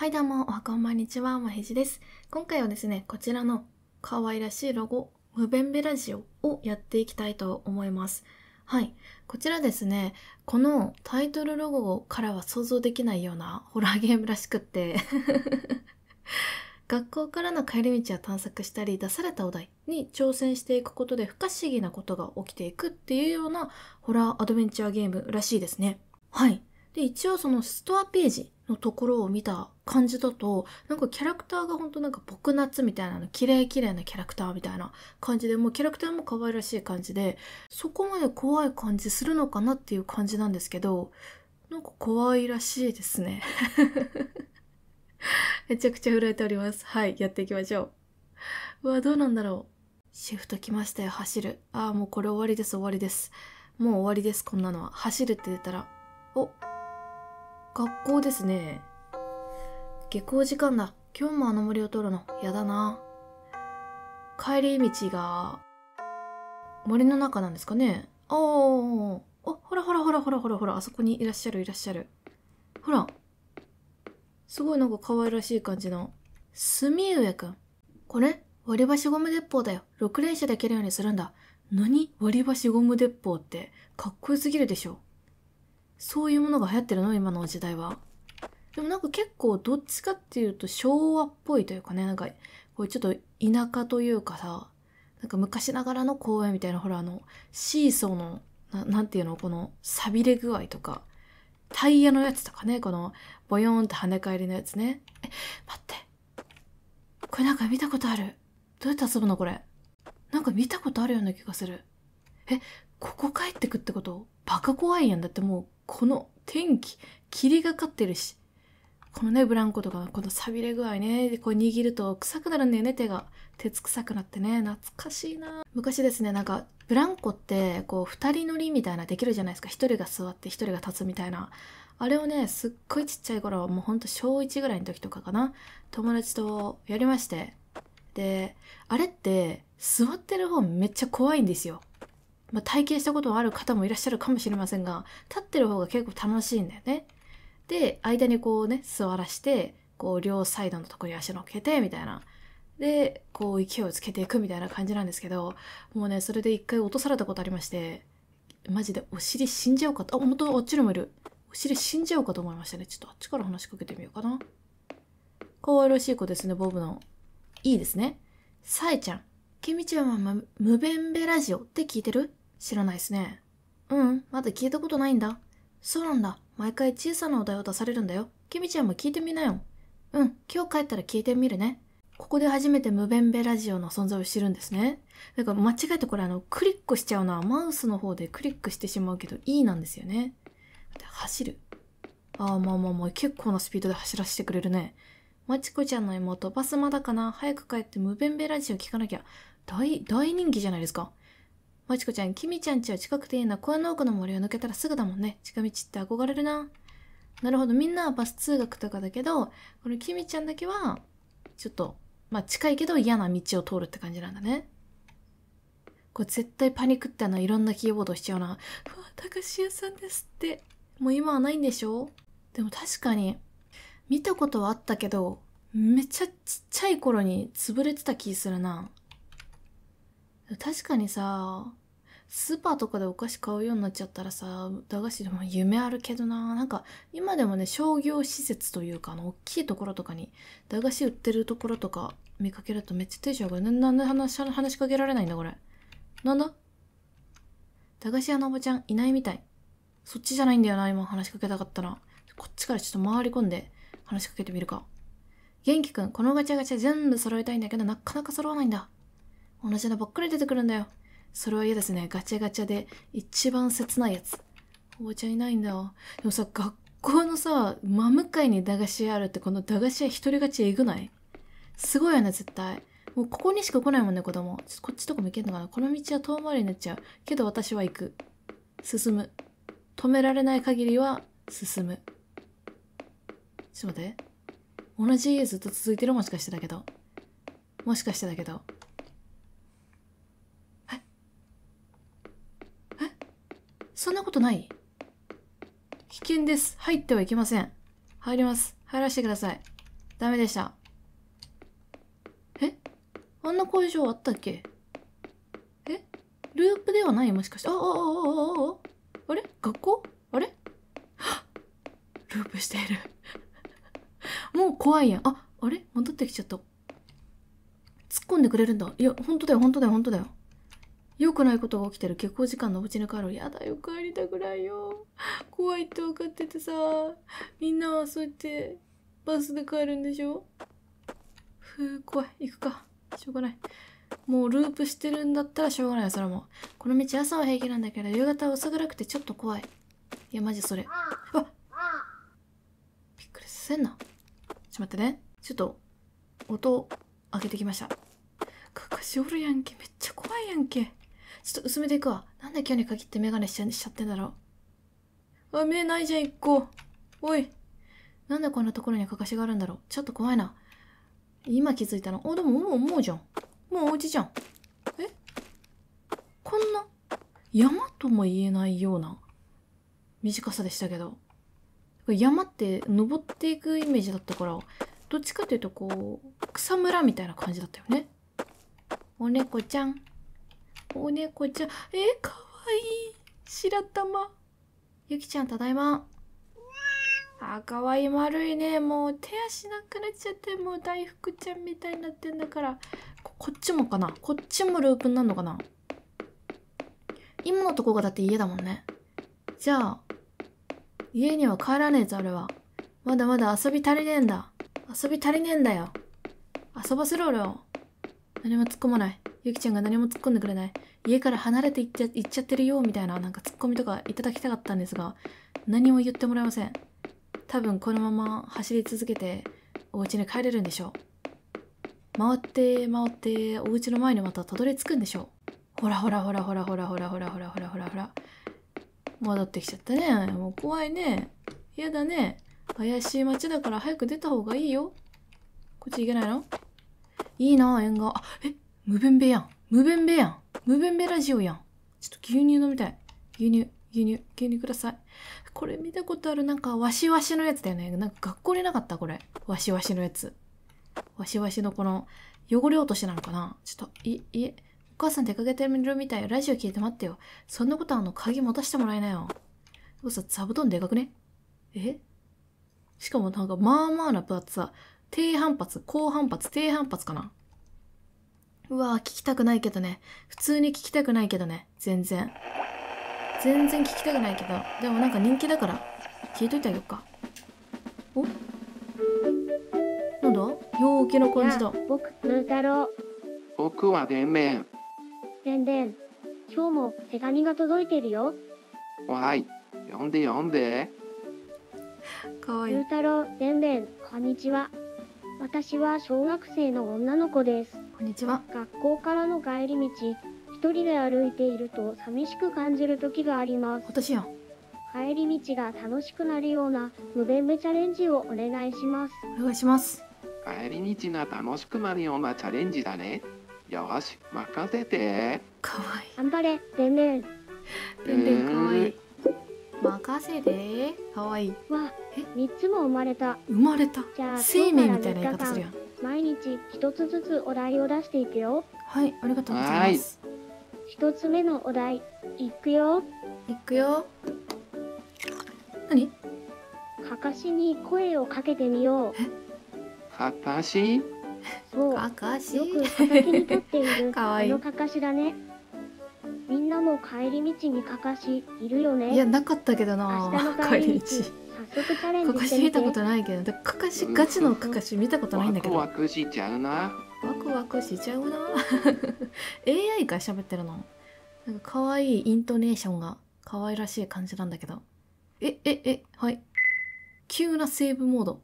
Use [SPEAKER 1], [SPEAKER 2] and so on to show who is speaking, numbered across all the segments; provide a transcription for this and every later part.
[SPEAKER 1] はいどうも、おはこんばんにちは、まへじです。今回はですね、こちらの可愛らしいロゴ、ムベンベラジオをやっていきたいと思います。はい。こちらですね、このタイトルロゴからは想像できないようなホラーゲームらしくって 学校からの帰り道や探索したり出されたお題に挑戦していくことで不可思議なことが起きていくっていうようなホラーアドベンチャーゲームらしいですね。はい。で、一応そのストアページのところを見た感じだとなんかキャラクターが本当なんか僕夏みたいなの綺麗綺麗なキャラクターみたいな感じでもうキャラクターも可愛らしい感じでそこまで怖い感じするのかなっていう感じなんですけどなんか怖いらしいですね めちゃくちゃ振られておりますはいやっていきましょううわどうなんだろうシフト来ましたよ走るああもうこれ終わりです終わりですもう終わりですこんなのは走るって出たらおっ学校ですね下校時間だ今日もあの森を通るのやだな帰り道が森の中なんですかねああほらほらほらほらほらほらあそこにいらっしゃるいらっしゃるほらすごいなんか可愛らしい感じの墨上くんこれ割り箸ゴム鉄砲だよ6連射できるようにするんだ何割り箸ゴム鉄砲ってかっこよすぎるでしょそういうものが流行ってるの今の時代は。でもなんか結構どっちかっていうと昭和っぽいというかね、なんかこうちょっと田舎というかさ、なんか昔ながらの公園みたいな、ほらあの、シーソーの、何ていうの、このさびれ具合とか、タイヤのやつとかね、このボヨーンって跳ね返りのやつね。え、待って。これなんか見たことある。どうやって遊ぶのこれ。なんか見たことあるような気がする。え、ここ帰ってくってことバカ怖いやん。だってもうこの天気、霧がかってるし、このね、ブランコとか、このさびれ具合ね、こう握ると臭くなるんだよね、手が。鉄臭くなってね、懐かしいな昔ですね、なんか、ブランコって、こう、2人乗りみたいなできるじゃないですか。1人が座って1人が立つみたいな。あれをね、すっごいちっちゃい頃、もうほんと小1ぐらいの時とかかな、友達とやりまして。で、あれって、座ってる方めっちゃ怖いんですよ。まあ、体験したことがある方もいらっしゃるかもしれませんが立ってる方が結構楽しいんだよね。で間にこうね座らしてこう両サイドのとこに足のっけてみたいな。でこう勢いをつけていくみたいな感じなんですけどもうねそれで一回落とされたことありましてマジでお尻死んじゃうかとあ本当あっちにもいるお尻死んじゃうかと思いましたねちょっとあっちから話しかけてみようかな可愛らしい子ですねボブのいいですねさえちゃん君ちはんは無弁べラジオって聞いてる知らないっすね。うん、まだ聞いたことないんだ。そうなんだ。毎回小さなお題を出されるんだよ。キミちゃんも聞いてみなよ。うん、今日帰ったら聞いてみるね。ここで初めて無弁ベラジオの存在を知るんですね。だから間違えてこれあの、クリックしちゃうのはマウスの方でクリックしてしまうけど E なんですよね。で走る。ああ、まあまあまあ、結構なスピードで走らせてくれるね。まちこちゃんの妹、バスまだかな早く帰って無弁ベラジオ聞かなきゃ。大、大人気じゃないですか。まちこちゃん、きみちゃんちは近くていいな。小屋の奥の森を抜けたらすぐだもんね。近道って憧れるな。なるほど。みんなはバス通学とかだけど、このきみちゃんだけは、ちょっと、まあ、近いけど嫌な道を通るって感じなんだね。これ絶対パニクってあの、いろんなキーボードしちゃうな。うわ、たかし屋さんですって。もう今はないんでしょでも確かに、見たことはあったけど、めちゃちっちゃい頃に潰れてた気するな。確かにさ、スーパーとかでお菓子買うようになっちゃったらさ駄菓子でも夢あるけどななんか今でもね商業施設というかあの大きいところとかに駄菓子売ってるところとか見かけるとめっちゃテンション上がるなんで話話しかけられないんだこれなんだ駄菓子屋のおばちゃんいないみたいそっちじゃないんだよな今話しかけたかったなこっちからちょっと回り込んで話しかけてみるか元気くんこのガチャガチャ全部揃えたいんだけどなかなか揃わないんだ同じのばっかり出てくるんだよそれは嫌ですね。ガチャガチャで一番切ないやつ。おばちゃんいないんだよ。でもさ、学校のさ、真向かいに駄菓子屋あるって、この駄菓子屋一人勝ちえぐないすごいよね、絶対。もうここにしか来ないもんね、子供。っこっちとかも行けんのかなこの道は遠回りになっちゃう。けど私は行く。進む。止められない限りは進む。ちょっと待って。同じ家ずっと続いてるもしかしてだけど。もしかしてだけど。そんなことない危険です。入ってはいけません。入ります。入らせてください。ダメでした。えあんな工場あったっけえループではないもしかして。ああ、ああ、ああ、あれ学校あれループしているもう怖いやん。あ、あれ戻ってきちゃった。突っ込んでくれるんだ。いや、本当だよ、本当だよ、本当だよ。良くないことが起きてる下校時間のお家に帰るやだよ帰りたくないよ怖いって分かっててさみんなはそうやってバスで帰るんでしょふう怖い行くかしょうがないもうループしてるんだったらしょうがないよそれもこの道朝は平気なんだけど夕方は薄暗くてちょっと怖いいやマジそれあびっくりせんなちょっと待ってねちょっと音開けてきましたかかしおるやんけめっちゃ怖いやんけちょっと薄めていくわ。なんで今日に限ってメガネしちゃしちゃってんだろう。あ、目ないじゃん、一個。おい。なんでこんなところにかかしがあるんだろう。ちょっと怖いな。今気づいたの。お、でももう、もうじゃん。もうお家じゃん。えこんな、山とも言えないような短さでしたけど。山って登っていくイメージだったから、どっちかというとこう、草むらみたいな感じだったよね。お猫ちゃん。お猫ちゃんえかわいい白玉ゆきちゃんただいまあかわいい丸いねもう手足なくなっちゃってもう大福ちゃんみたいになってんだからこっちもかなこっちもループになるのかな今のとこがだって家だもんねじゃあ家には帰らねえぞ俺はまだまだ遊び足りねえんだ遊び足りねえんだよ遊ばせろ俺を何も突っ込まないゆきちゃんが何も突っ込んでくれない家から離れていっちゃ行っちゃってるよみたいななんかツッコミとかいただきたかったんですが何も言ってもらえません多分このまま走り続けてお家に帰れるんでしょう回って回ってお家の前にまたたどり着くんでしょうほらほらほらほらほらほらほらほらほらほらほら戻ってきちゃったねもう怖いね嫌だね怪しい街だから早く出た方がいいよこっち行けないのいいな、縁側。あ、え、無弁部やん。無弁部やん。無弁部ラジオやん。ちょっと牛乳飲みたい。牛乳、牛乳、牛乳ください。これ見たことある、なんか、わしわしのやつだよね。なんか学校になかったこれ。わしわしのやつ。わしわしのこの、汚れ落としなのかなちょっと、い、いえ、お母さん出かけてるみたい。ラジオ聞いて待ってよ。そんなことあの、鍵持たせてもらえなよ。お母さ、座布団でかくねえしかもなんか、まあまあな分厚さ。低反発、高反発、低反発かな。うわ聞きたくないけどね。普通に聞きたくないけどね。全然。全然聞きたくないけど。でもなんか人気だから、聞いといてあげよっか。お
[SPEAKER 2] なんだ陽気の感じだ。僕、ー太郎。僕はでんめん。でんでん。今日も手紙が届いてるよ。わい。読んで読んで。かわいい。ー太郎、でんでん、こんにちは。私は小学生の女の子ですこんにちは学校からの帰り道一人で歩いていると寂しく感じる時があります私やん帰り道が楽しくなるような無弁部チャレンジをお願いしますお願いします帰り道が楽しくなるようなチャレンジだねよし任せてかわいい頑張れでんでんでんでんかわいい任せで可愛いいわえ3つも生まれた生まれた生命みたいな言い方するやん毎日一つずつお題を出していくよはいありがとうございます一つ目のお題いくよいくよ何かかしに声をかけてみようかかしそうかかしよく畑に立っている かわいいのかかしだねみんなも帰り道にかかしいるよねいやなかったけ
[SPEAKER 1] どな帰り道
[SPEAKER 2] かかし見たこと
[SPEAKER 1] ないけどか
[SPEAKER 2] かしガチのかか
[SPEAKER 1] し見たことないんだけど
[SPEAKER 2] ワクワクしちゃうな
[SPEAKER 1] ワクワクしちゃうな AI が喋ってるのなんか可愛いイントネーションが可愛らしい感じなんだけどえええはい急なセーブモード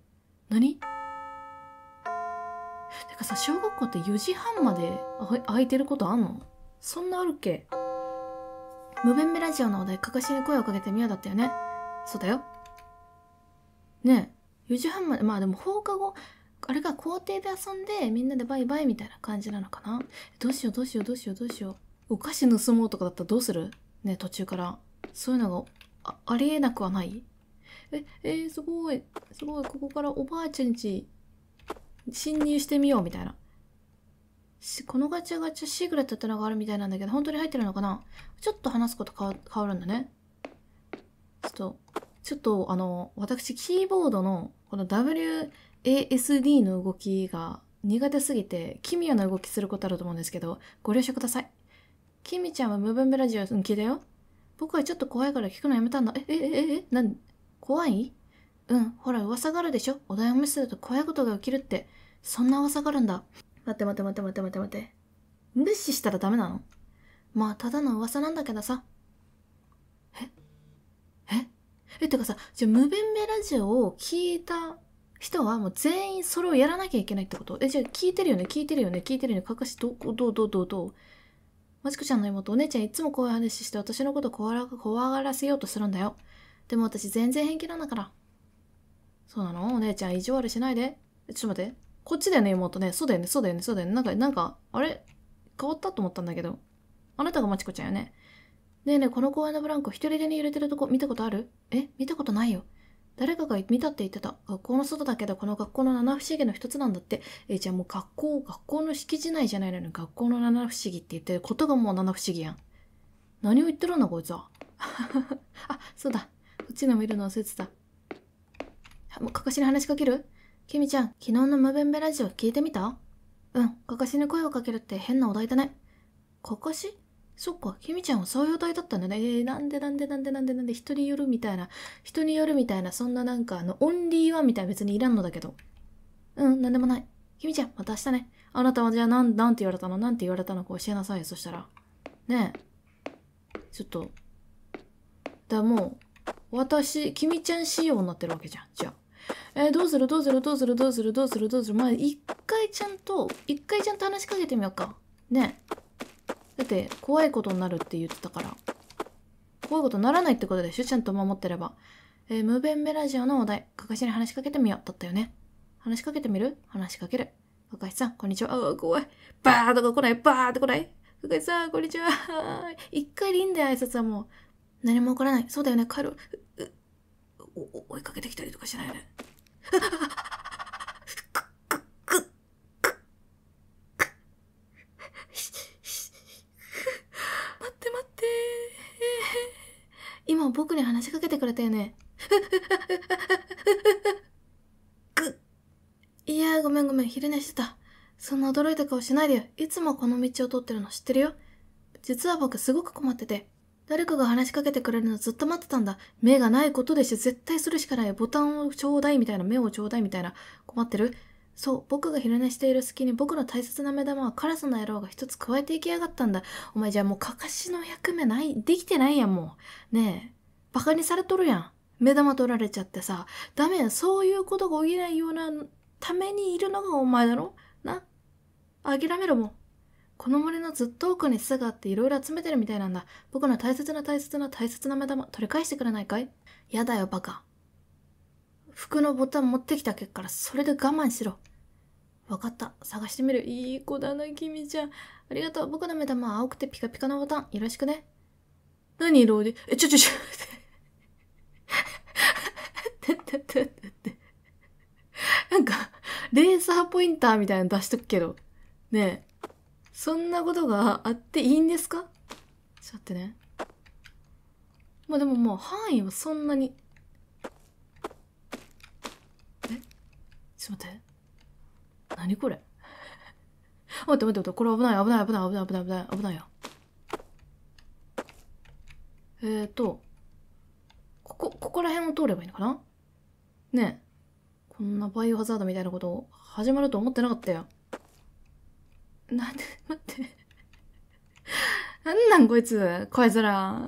[SPEAKER 1] 何てかさ小学校って4時半まであ空いてることあんのそんなあるっけ無弁目ラジオのお題かかしに声をかけてみようだったよねそうだよねえ4時半までまあでも放課後あれが校庭で遊んでみんなでバイバイみたいな感じなのかなどうしようどうしようどうしようどうしようお菓子盗もうとかだったらどうするね途中からそういうのがあありえなくはないええー、すごいすごいここからおばあちゃんち侵入してみようみたいなこのガチャガチャシークレットってのがあるみたいなんだけど、本当に入ってるのかなちょっと話すこと変わるんだね。ちょっと、ちょっとあの、私キーボードのこの WASD の動きが苦手すぎて、奇妙な動きすることあると思うんですけど、ご了承ください。きみちゃんはムーブンベラジオ、気だ聞いたよ。僕はちょっと怖いから聞くのやめたんだ。え、え、え、え、なん、怖いうん、ほら噂があるでしょお題を見せすると怖いことが起きるって。そんな噂があるんだ。待って待って待って待って待って待って。無視したらダメなのまあ、ただの噂なんだけどさ。えええ、てかさ、じゃ無弁明ラジオを聞いた人はもう全員それをやらなきゃいけないってことえ、じゃあ聞いてるよね聞いてるよね聞いてるよねかかし、ど、どうどうどうどうまちこちゃんの妹、お姉ちゃんいつもこういう話して私のこと怖怖がらせようとするんだよ。でも私全然平気なんだから。そうなのお姉ちゃん意地悪しないで。ちょっと待って。こっちだよね、妹ね。そうだよね、そうだよね、そうだよね。なんか、なんか、あれ変わったと思ったんだけど。あなたがまちこちゃんよね。ねえねえ、この公園のブランコ一人でに揺れてるとこ見たことあるえ見たことないよ。誰かが見たって言ってた。学校の外だけど、この学校の七不思議の一つなんだって。え、じゃあもう学校、学校の敷地内じゃないのに学校の七不思議って言ってることがもう七不思議やん。何を言ってるんだ、こいつは。あ、そうだ。こっちの見るの忘れてた。もう、かかしに話しかけるきみちゃん、昨日のムベンベラジオ聞いてみたうん、かかしに声をかけるって変なお題だね。かかしそっか、きみちゃんはそういうお題だったんだね。えー、なんでなんでなんでなんでなんで人によるみたいな、人によるみたいな、そんななんかあの、オンリーワンみたいな別にいらんのだけど。うん、なんでもない。きみちゃん、また明日ね。あなたはじゃあなん、なんて言われたのなんて言われたのか教えなさいよ、そしたら。ねえ。ちょっと。だ、もう、私、きみちゃん仕様になってるわけじゃん。じゃあ。えー、どうするどうするどうするどうするどうするどうするまあ一回ちゃんと一回ちゃんと話しかけてみようかねだって怖いことになるって言ってたから怖いことにならないってことでしょちゃんと守ってればえー、無弁メラジオのお題かかしに話しかけてみようだったよね話しかけてみる話しかけるかかしさんこんにちはあ怖いバーとか来ないバーって来ないかかしさんこんにちは一回でいいんだ挨拶はもう何も起こらないそうだよね帰る追いかけてきたりとかしないね待って待って今僕に話しかけてくれたよねいやごめんごめん昼寝してたそんな驚いた顔しないでよいつもこの道を通ってるの知ってるよ実は僕すごく困ってて誰かが話しかけてくれるのずっと待ってたんだ。目がないことでして絶対するしかない。ボタンをちょうだいみたいな、目をちょうだいみたいな。困ってるそう、僕が昼寝している隙に僕の大切な目玉はカラスの野郎が一つ加えていきやがったんだ。お前じゃあもうかかしの役目ない、できてないやんもう。ねえ、バカにされとるやん。目玉取られちゃってさ。ダメやん、そういうことが起きないようなためにいるのがお前だろな諦めろもう。この森のずっと奥に巣があっていろいろ集めてるみたいなんだ。僕の大切な大切な大切な目玉取り返してくれないかいやだよバカ。服のボタン持ってきたけっからそれで我慢しろ。わかった。探してみる。いい子だな、君ちゃん。ありがとう。僕の目玉は青くてピカピカのボタン。よろしくね。何色で、え、ちょちょちょ、ってってってっててなんか、レーサーポインターみたいなの出しとくけど。ねえ。そんなことがあっていいんですかちょっと待ってね。まあでもまう範囲はそんなに。えちょっと待って。何これ待って待って待って、これ危ない危ない危ない危ない危ない危ない危ないや。えーと、ここ、ここら辺を通ればいいのかなねえ。こんなバイオハザードみたいなこと始まると思ってなかったよ。なんで、待って。なんなんこいつ、こいつら。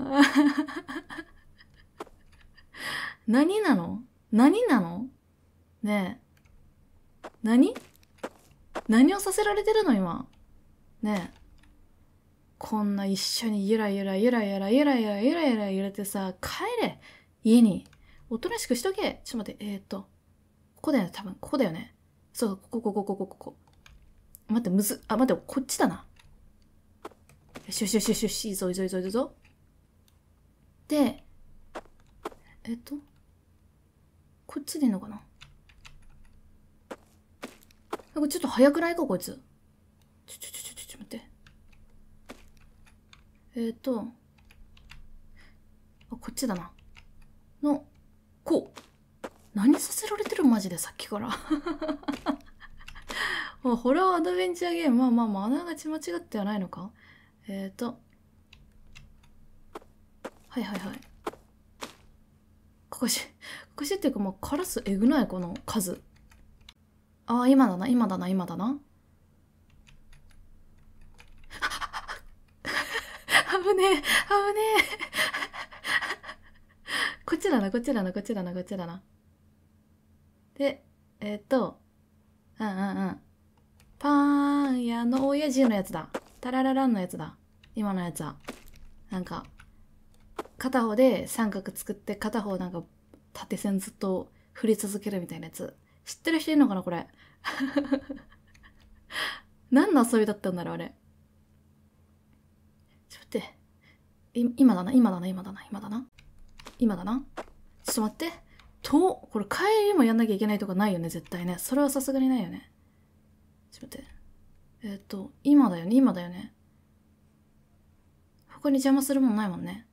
[SPEAKER 1] 何なの何なのねえ。何何をさせられてるの今。ねえ。こんな一緒にゆらゆらゆらゆらゆらゆらゆらゆら揺れてさ、帰れ家に。おとなしくしとけちょっと待って、えー、っと。ここだよね、多分。ここだよね。そう、ここ、ここ、ここ、ここ。待って、むず、あ、待って、こっちだな。よしよしよしよしよし、いいぞいいぞいいぞいいぞ。で、えっと、こっちでいいのかななんかちょっと早くないか、こいつ。ちょちょちょちょちょ、待って。えっと、あ、こっちだな。の、こう。何させられてるマジでさっきからまあ、ホラーアドベンチャーゲーム。まあまあまあ、あがち間違ってはないのか。えっ、ー、と。はいはいはい。ここし、ここしっていうか、まあ、カラスえぐないこの数。ああ、今だな、今だな、今だな。あぶねえ、ぶねえ。こっちだな、こっちだな、こっちだな、こっちだな。で、えっ、ー、と、うんうんうん。パン屋の親父のやつだ。タララランのやつだ。今のやつは。なんか、片方で三角作って、片方なんか縦線ずっと振り続けるみたいなやつ。知ってる人いるのかなこれ。何の遊びだったんだろうあれ。ちょっと待って。今だな、今だな、今だな、今だな。今だな。ちょっと待って。と、これ帰りもやんなきゃいけないとかないよね、絶対ね。それはさすがにないよね。ちょっと待って。えっ、と、今だよね、今だよね。他に邪魔するもんないもんね。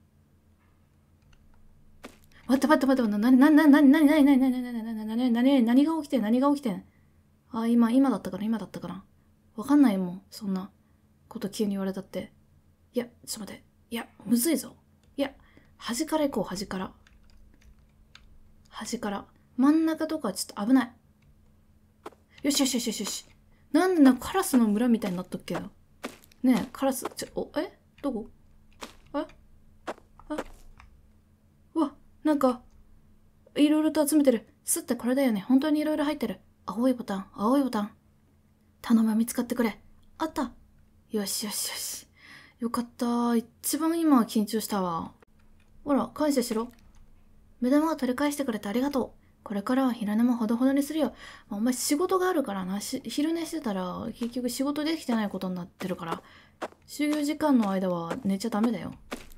[SPEAKER 1] 待って待って待って待って、な、な、な、な、な、な、な、な、な、な、な、な、な、な、な、何が起きてん何が起きてんあ、今、今だったから、今だったから。わかんないもん、そんなこと急に言われたって。いや、ちょっと待って。いや、むずいぞ。いや、端から行こう、端から。端から。真ん中とかちょっと危ない。よしよしよしよし。なんでな、カラスの村みたいになったっけねえ、カラス、ちょ、お、えどこええうわ、なんか、いろいろと集めてる。すってこれだよね。本当にいろいろ入ってる。青いボタン、青いボタン。頼む、見つかってくれ。あったよしよしよし。よかった。一番今は緊張したわ。ほら、感謝しろ。目玉を取り返してくれてありがとう。これからは昼寝もほどほどにするよ。まお前仕事があるからな。昼寝してたら結局仕事できてないことになってるから。就業時間の間は寝ちゃダメだよ。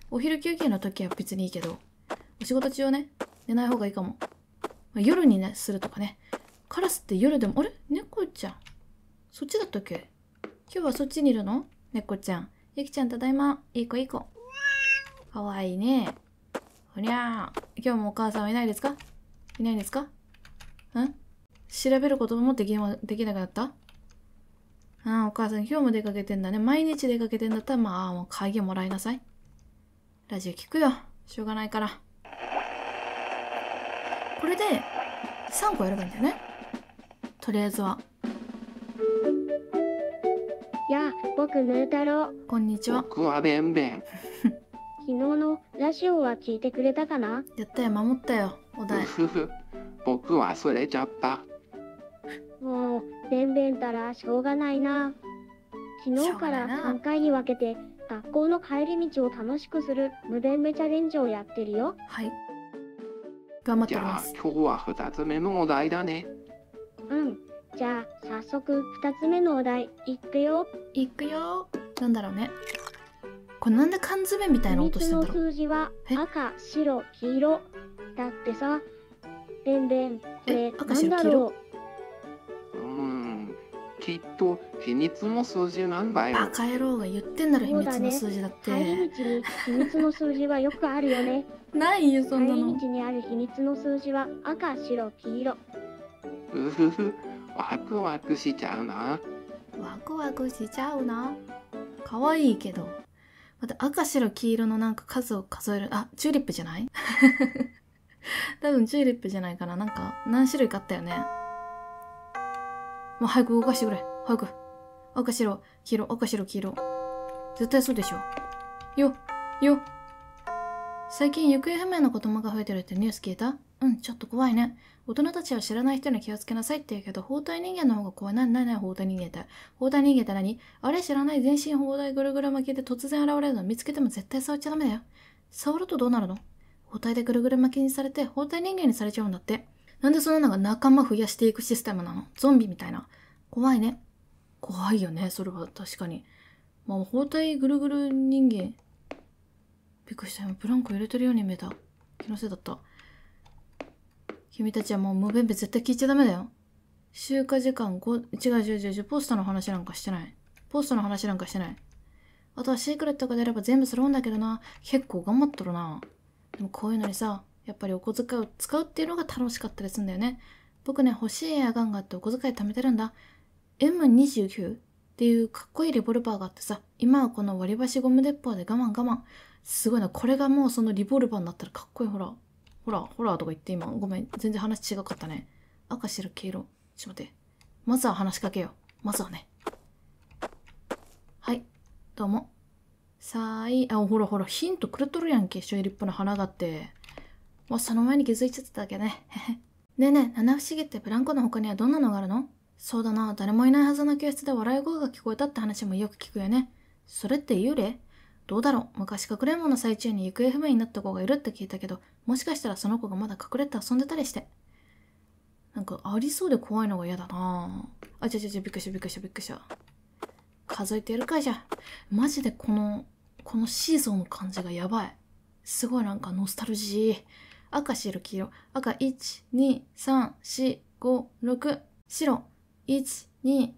[SPEAKER 1] お昼休憩の時は別にいいけど、お仕事中はね、寝ない方がいいかも。まあ、夜にね、するとかね。カラスって夜でも、あれ猫ちゃん。そっちだったっけ今日はそっちにいるの猫ちゃん。ゆきちゃんただいま。いい子いい子。かわいいね。ほりゃー。今日もお母さんはいないですかいないですかん調べることもできできなくなったああ、お母さん今日も出かけてんだね。毎日出かけてんだったら、まあ、もう鍵もらいなさい。ラジオ聞くよ。しょうがないから。これで、3個やればいいんだよね。とりあえずは。
[SPEAKER 2] やあ、僕、ぬーたろう。こんにちは。僕はべんべん。昨日のラジオは聞いてくれたかなやったよ、守ったよ、お題。僕忘れちゃった。もう、べんべんたらしょうがないな。昨日から3回に分けて、学校の帰り道を楽しくする無電部チャレンジをやってるよ。はい。頑張ってます。じゃあ、今日は2つ目のお題だね。うん。じゃあ、早速2つ目のお題、いくよ。いくよ。なんだろうね。これなんで缶詰みたいな音してんだろ数字は赤、白、黄色だってさ。でんでん、これなんだろう。うん、きっと秘密の数字なんだよ。バカ野郎が言ってんだろ、秘密の数字だって。ね、秘密の数字はよくあるよね。ないよ、そんなの。帰りにある秘密の数字は赤、白、黄色。うふふ、ワクワクしちゃうな。ワクワクしちゃうな。可愛いけど。
[SPEAKER 1] また赤白黄色のなんか数を数えるあチューリップじゃない 多分チューリップじゃないかななんか何種類かあったよねもう早く動かしてくれ早く赤白黄色赤白黄色絶対そうでしょよよ最近行方不明の子供が増えてるってニュース聞いたうん、ちょっと怖いね。大人たちは知らない人に気をつけなさいって言うけど、包帯人間の方が怖い。なになになに包帯人間って。包帯人間って何あれ知らない全身包帯ぐるぐる巻きで突然現れるの見つけても絶対触っちゃダメだよ。触るとどうなるの包帯でぐるぐる巻きにされて、包帯人間にされちゃうんだって。なんでそんなのが仲間増やしていくシステムなのゾンビみたいな。怖いね。怖いよね、それは確かに。まあ、包帯ぐるぐる人間。びっくりした。今、ブランコ揺れてるように見えた。気のせいだった。君たちはもう無弁弁絶対聞いちゃダメだよ。集荷時間5、違う違う違う違う、ポストの話なんかしてない。ポストの話なんかしてない。あとはシークレットが出れば全部揃うんだけどな。結構頑張っとるな。でもこういうのにさ、やっぱりお小遣いを使うっていうのが楽しかったりするんだよね。僕ね、欲しいエアガンがあってお小遣い貯めてるんだ。M29 っていうかっこいいリボルバーがあってさ、今はこの割り箸ゴム鉄砲で我慢我慢。すごいな。これがもうそのリボルバーになったらかっこいいほら。ほら、ほらとか言って今。ごめん。全然話違かったね。赤、白、黄色。ちょっと待って。まずは話しかけよう。まずはね。はい。どうも。さーい。あ、ほらほら、ヒントくれとるやんけ。一緒に立派な花があって。もうその前に気づいちゃってただけね。ねえねえ、七不思議ってブランコの他にはどんなのがあるのそうだな、誰もいないはずの教室で笑い声が聞こえたって話もよく聞くよね。それって幽霊どうだろう昔かくれんぼの最中に行方不明になった子がいるって聞いたけど、もしかしたらその子がまだ隠れて遊んでたりしてなんかありそうで怖いのが嫌だなあちゃちゃちゃびっくりしたびっくりしたびっくりした数えてやるかいじゃマジでこのこのシーソーの感じがやばいすごいなんかノスタルジー赤白黄色赤12345白12346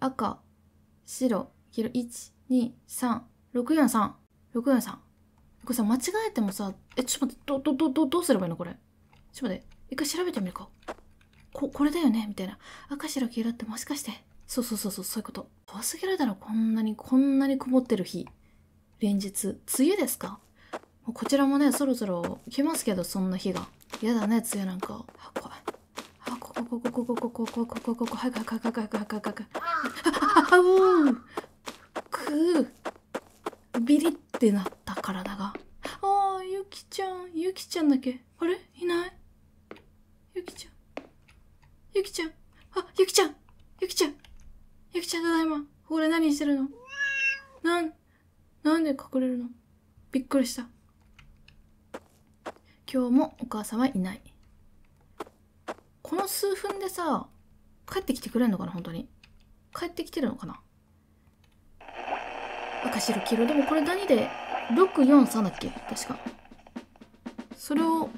[SPEAKER 1] 赤白黄色123643643これさ、間違えてもさ、え、ちょっと待って、ど、ど、ど、どうすればいいのこれ。ちょっと待って、一回調べてみるか。こ、これだよねみたいな。赤白黄色ってもしかして。そうそうそうそう、そういうこと。怖すぎるだろ、こんなに、こんなに曇ってる日。連日。梅雨ですかこちらもね、そろそろ来ますけど、そんな日が。嫌だね、梅雨なんか。あ、怖い。あ、ここ、ここ、ここ、ここ、ここ、ここ、ここ、こここここここく、ここここここここここここビリってなった体がああゆきちゃんゆきちゃんだけあれいないゆきちゃんゆきちゃんあゆきちゃんゆきちゃんゆきちゃんただいま俺何してるのなんなんで隠れるのびっくりした今日もお母さんはいないこの数分でさ帰ってきてくれんのかな本当に帰ってきてるのかな赤白黄色でもこれ何で643だっけ確か
[SPEAKER 2] それを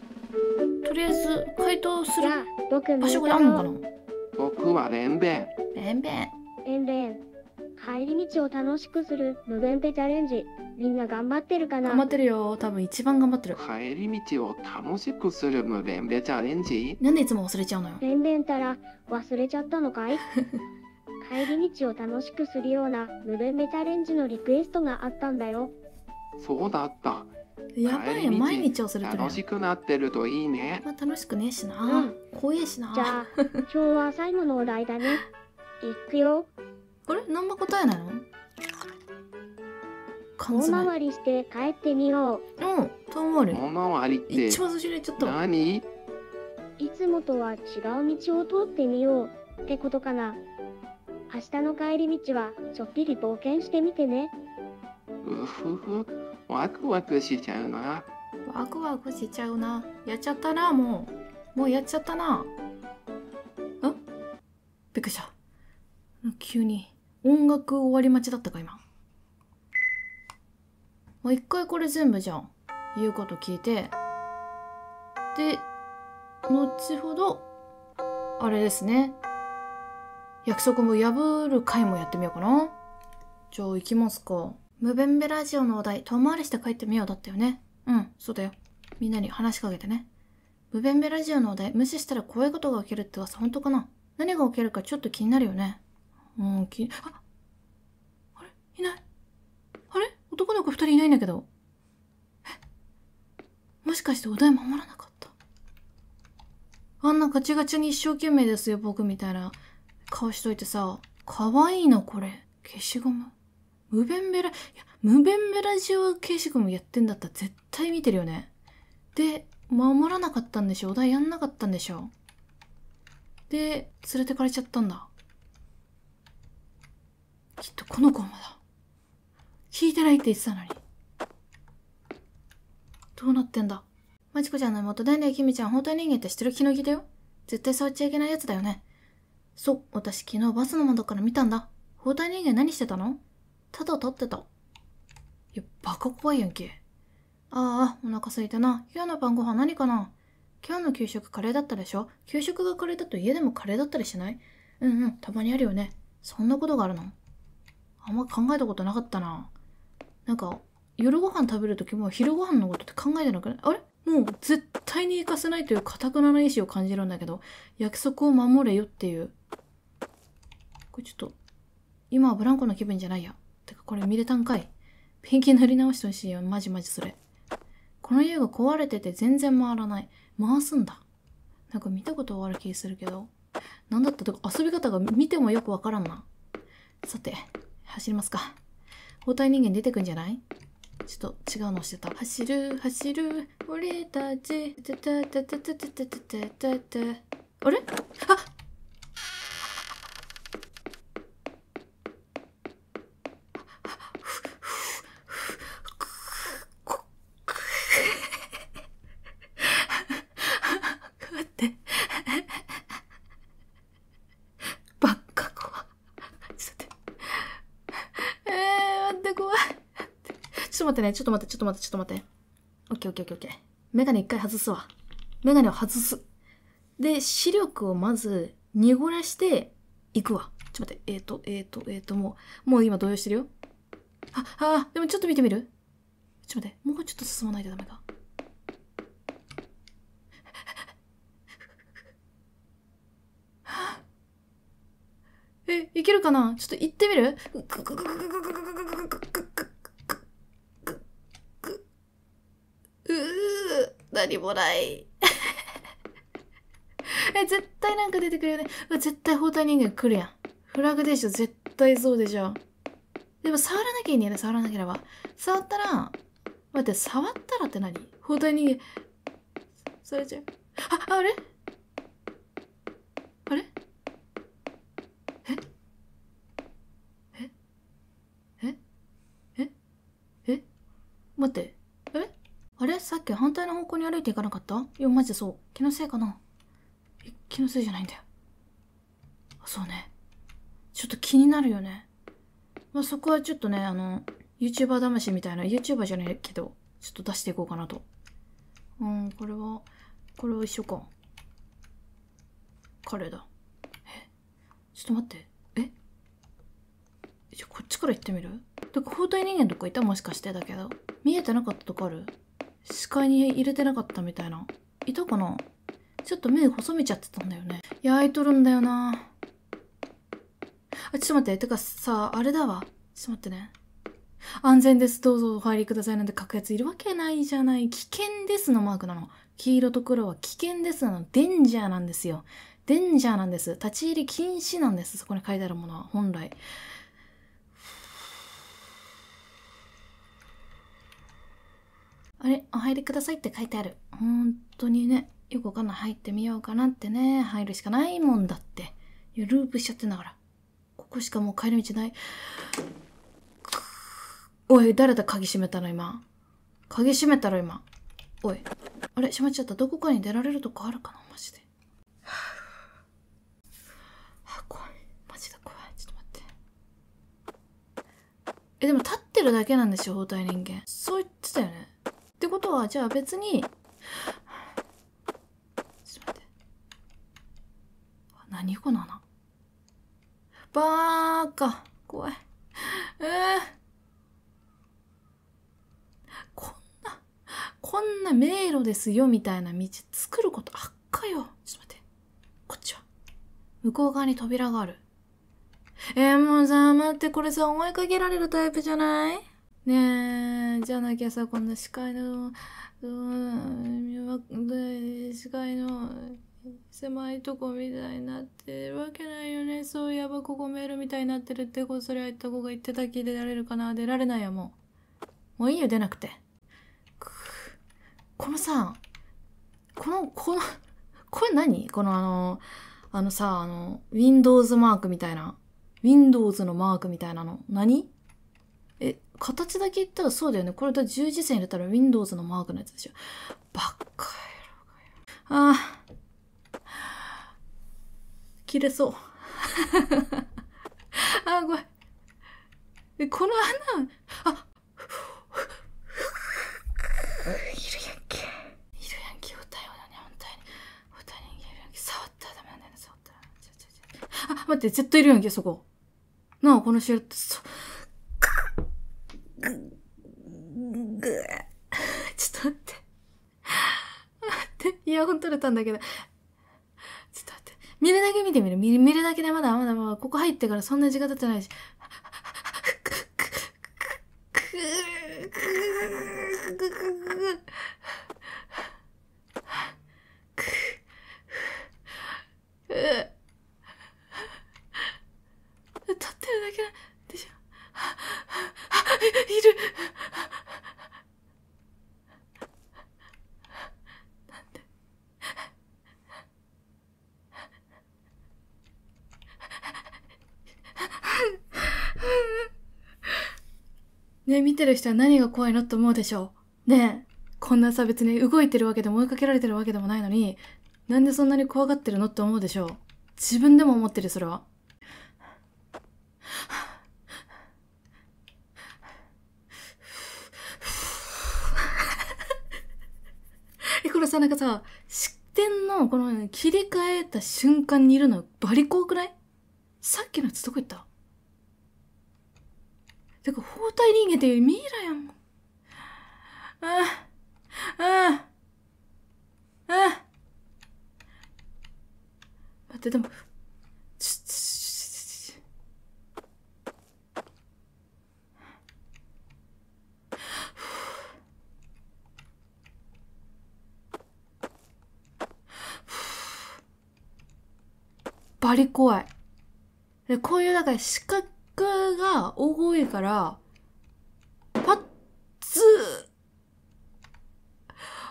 [SPEAKER 2] とりあえず回答する場所があるのかな僕はレンベンレンベンレンベン帰り道を楽しくする無限ペチャレンジみんな頑張ってるかな頑張ってるよ多分一
[SPEAKER 1] 番頑張ってる帰り道を楽しくする無限ペチャレンジなんでいつも忘れちゃうのよ
[SPEAKER 2] レンベンたら忘れちゃったのかい 帰り道を楽しくするようなムルメチャレンジのリクエストがあったんだよそうだったやばいや毎日をすると楽しくなってるといいね、まあ、楽しくねえしな、うん、怖えしなじゃあ今日は最後のお題だねいくよあれ何も答えないの缶大回りして帰ってみよううん遠回り遠回りって一番最初にちょっと何いつもとは違う道を通ってみようってことかな明日の帰り道は、ちょっぴり冒険してみてね。うふふ、ワクワクしちゃうな。
[SPEAKER 1] ワクワクしちゃうな。やっちゃったな、もう。もうやっちゃったな。うんびっくりした。急に。音楽終わり待ちだったか、今。もう一回これ全部じゃん。言うこと聞いて。で、後ほど、あれですね。約束も破る回もやってみようかな。じゃあ行きますか。無弁ベラジオのお題、遠回りして帰ってみようだったよね。うん、そうだよ。みんなに話しかけてね。無弁ベラジオのお題、無視したら怖いことが起きるって噂、本当かな何が起きるかちょっと気になるよね。うん、気ああれいない。あれ男の子二人いないんだけど。えもしかしてお題守らなかったあんなガチガチに一生懸命ですよ、僕みたいな。顔しといてさ、かわいいな、これ。消しゴム。無弁ベラ、いや、無弁ベラジオ消しゴムやってんだったら絶対見てるよね。で、守らなかったんでしょお題やんなかったんでしょで、連れてかれちゃったんだ。きっとこの子もだ。聞いてないって言ってたのに。どうなってんだまちこちゃんの妹、でんで、きみちゃん、本当に人間って知ってる気の気だよ。絶対触っちゃいけないやつだよね。そう、私昨日バスの窓から見たんだ。包帯人間何してたのただ立ってた。いや、バカ怖いやんけ。ああ、お腹すいたな。今日の晩ご飯何かな今日の給食カレーだったでしょ給食がカレーだと家でもカレーだったりしないうんうん、たまにあるよね。そんなことがあるのあんま考えたことなかったな。なんか、夜ご飯食べるときも昼ご飯のことって考えてなくないあれもう絶対に行かせないというかたくなな意志を感じるんだけど、約束を守れよっていう。これちょっと、今はブランコの気分じゃないや。てかこれ見れたんかい。ペンキ塗り直してほしいよ。マジマジそれ。この家が壊れてて全然回らない。回すんだ。なんか見たことある気するけど。なんだったとか遊び方が見てもよくわからんな。さて、走りますか。包帯人間出てくんじゃないちょっと違うのしてた走る走る俺たちあれあ待ってね、ちょっと待って、ちょっと待って、ちょっと待って。オッケーオッケーオッケーオッケー。メガネ一回外すわ。メガネを外す。で、視力をまず濁らしていくわ。ちょっと待って、えっ、ー、と、えっ、ー、と、えっ、ー、と、もう、もう今動揺してるよ。あ、あ、でもちょっと見てみるちょっと待って、もうちょっと進まないとダメだ。え、いけるかなちょっと行ってみるりもない。え、絶対なんか出てくるよね。絶対包帯人間来るやん。フラグでしょ。絶対そうでしょ。でも触らなきゃいいんだよね。触らなければ。触ったら、待って、触ったらって何包帯人間、それじゃあ、あ、あれ対の方向に歩いていかなかったいや、マジでそう。気のせいかなえ、気のせいじゃないんだよ。あ、そうね。ちょっと気になるよね。まあ、そこはちょっとね、あの、YouTuber 魂みたいな、YouTuber じゃないけど、ちょっと出していこうかなと。うん、これは、これは一緒か。彼だ。えちょっと待って。えじゃ、こっちから行ってみるだから包帯人間とかいたもしかしてだけど。見えてなかったとこある視界に入れてなかったみたいな。いたかなちょっと目細めちゃってたんだよね。焼いとるんだよなあ、ちょっと待って。てかさ、あれだわ。ちょっと待ってね。安全です。どうぞお入りくださいなんて書くやついるわけないじゃない。危険ですのマークなの。黄色と黒は危険ですなの。デンジャーなんですよ。デンジャーなんです。立ち入り禁止なんです。そこに書いてあるものは本来。あれお入りくださいって書いてある本当にねよくわかんない入ってみようかなってね入るしかないもんだっていやループしちゃってんだからここしかもう帰り道ないおい誰だ鍵閉めたの今鍵閉めたろ今おいあれ閉まっちゃったどこかに出られるとこあるかなマジではあ怖いマジで怖いちょっと待ってえでも立ってるだけなんでしょ包帯人間そう言ってたよねってことはじゃあ別にちょっと待って何この穴バーカ怖いえー、こんなこんな迷路ですよみたいな道作ることあっかよちょっと待ってこっちは向こう側に扉があるえー、もうさ待ってこれさ思いかけられるタイプじゃないねえじゃなきゃさこんな司会の司会の狭いとこみたいになってるわけないよねそういえばここメールみたいになってるってこそりゃ言った子が言ってたき出られるかな出られないやもうもういいよ出なくてこのさこのこのこれ何このあのあのさあの Windows マークみたいな Windows のマークみたいなの何形だけ言ったらそうだよね。これだ十字線入れたら Windows のマークのやつでしょ。ばっかやろかよ。ああ。切れそう。ああ、ごめん。え、この穴、あ、いるやんけ。いるやんけ、歌よだね、本当に。いるやんけ。触ったらダメなんだよね、触ったら。ちょちょちょ。あ、待って、絶対いるやんけ、そこ。なあ、このシェルて、そ、ぐ、ぐ、ちょっと待って。待って、イヤホン取れたんだけど。ちょっと待って。見るだけ見てみる。見る見るだけでまだまだまだ、ここ入ってからそんな時間経ってないし。ね、見てる人は何が怖いのと思うでしょう。ねえ、こんなさ別に動いてるわけでも追いかけられてるわけでもないのに、なんでそんなに怖がってるのって思うでしょう。自分でも思ってる、それは。え、これさ、なんかさ、視点のこの切り替えた瞬間にいるのバリ怖くないさっきのやつどこ行ったてか包帯人間ってミイラやんああああ待ってでもバリ怖い。で、こういう、なんから仕掛が大声から、パッツー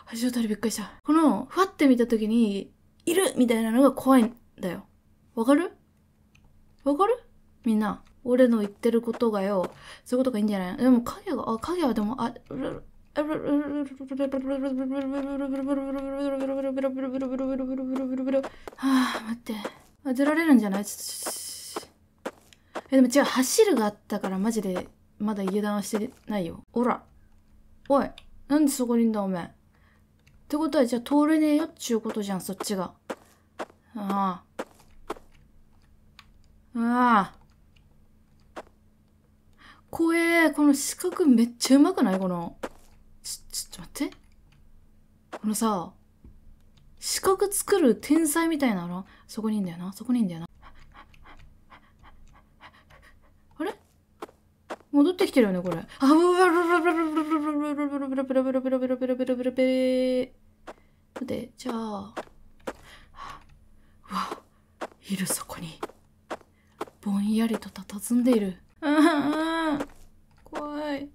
[SPEAKER 1] 初の通びっくりした。この、ふわって見た時に、いるみたいなのが怖いんだよ。わかるわかるみんな。俺の言ってることがよ、そういうことがいいんじゃないでも影が、あ、影はでも、あ、はあ、待って。出られるんじゃないちょっとえ、でも違う、走るがあったからマジで、まだ油断してないよ。おら。おい。なんでそこにいんだ、おめえ。ってことは、じゃあ通れねえよっちゅうことじゃん、そっちが。ああ。ああ。怖え。この四角めっちゃうまくないこの。ち、ちょっと待って。このさ、四角作る天才みたいなのそこにいんだよな。そこにいんだよな。戻ってきてるよね、これ。あ、で、じゃあ、いるそこに。ぼんやりと佇んでいる。怖い。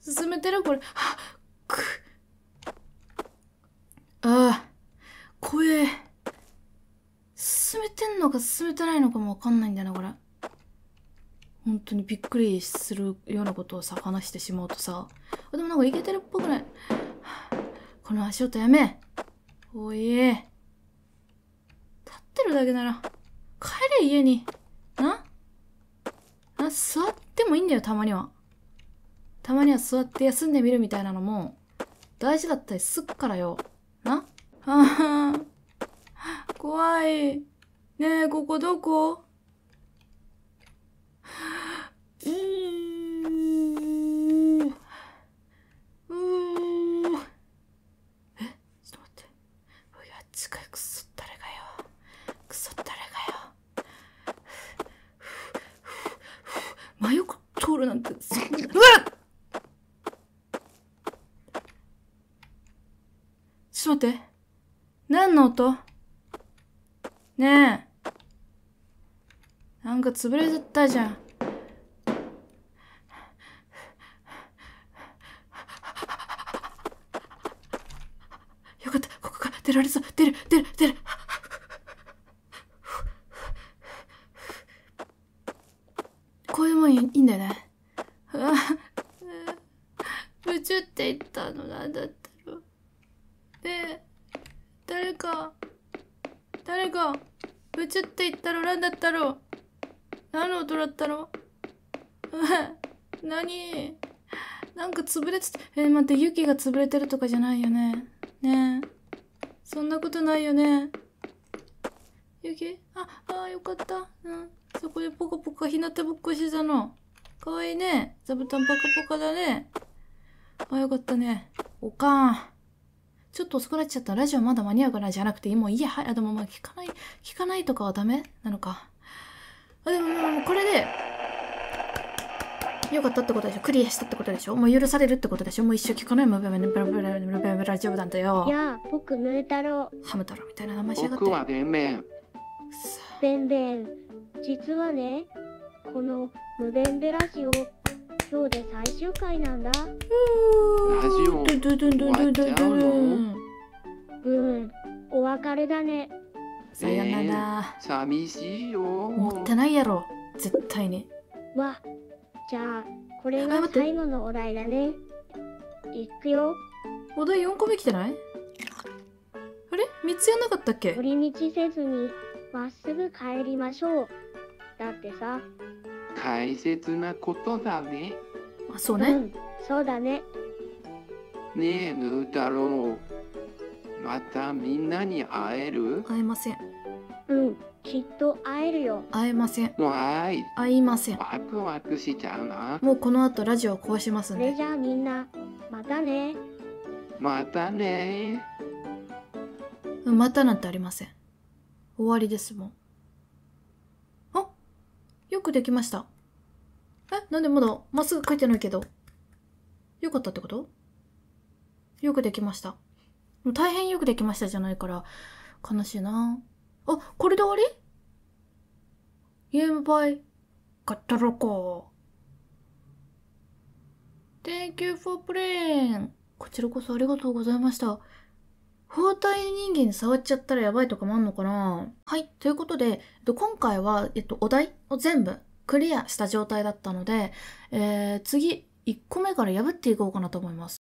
[SPEAKER 1] 進めてるこれ。あ、く。ああ、怖え。進めてんのか進めてないのかもわかんないんだよな、これ。本当にびっくりするようなことをさ話してしまうとさでもなんかイケてるっぽくないこの足音やめおいえ立ってるだけなら帰れ家になな座ってもいいんだよたまにはたまには座って休んでみるみたいなのも大事だったりすっからよなあ怖いねえここどこうううえちょっと待ってうや近いくそったれがよくそったれがよ真横通るなんてそんうわちょっと待って何の音ねえなんか潰れちゃったじゃんられそう出る出る出るこういうもんいいんだよね 宇宙って言ったのなんだったろうねえ誰か誰か宇宙って言ったろなんだったろう何の音だったろう 何なんか潰れててえ待って雪が潰れてるとかじゃないよねねそんなことないよねゆきああよかったうんそこでポカポカひなたぼっこしてたのかわいいね座布団ポカポカだねああ、よかったねおかんちょっと遅くなっちゃった。ラジオまだ間に合うかなじゃなくて、もういいや。はい。あ、でもまあ聞かない、聞かないとかはダメなのか。あ、でももうこれで、よかったってことでしょクリアしたってことでしょもう許されるってことでしょもう一生聞かないもんブラブラブラブラブララ丈夫なんだよいや
[SPEAKER 2] 僕ムー太郎ハム太郎みたいな名前しやがって僕はベンベンベン実はねこの無弁ベラジオ今日で最終回なんだラジオドゥドゥドゥドゥドゥドゥうんお別れだねさよなら、えー、寂しいよ
[SPEAKER 1] 持ってないやろ絶対に
[SPEAKER 2] わじゃあこれが最後のお題だねいくよお題4個目来てないあれ3つやんなかったっけ寄り道せずにまっすぐ帰りましょうだってさ大切なことだねあそうね、うん、そうだねねえぬーたろうまたみんなに会える会えませんうんきっと会えるよ
[SPEAKER 1] 会えません会いませんワクワクしちゃうなもうこの後ラジオを壊しますそんれ
[SPEAKER 2] でじゃあみんなまたねまたね
[SPEAKER 1] またなんてありません終わりですもんあよくできましたえなんでまだまっすぐ書いてないけどよかったってことよくできました大変よくできましたじゃないから悲しいなぁあ、これで終わりゲームバイ、ガッタロコ。Thank you for playing. こちらこそありがとうございました。包帯人間に触っちゃったらやばいとかもあんのかなはい。ということで、今回は、えっと、お題を全部クリアした状態だったので、えー、次、1個目から破っていこうかなと思います。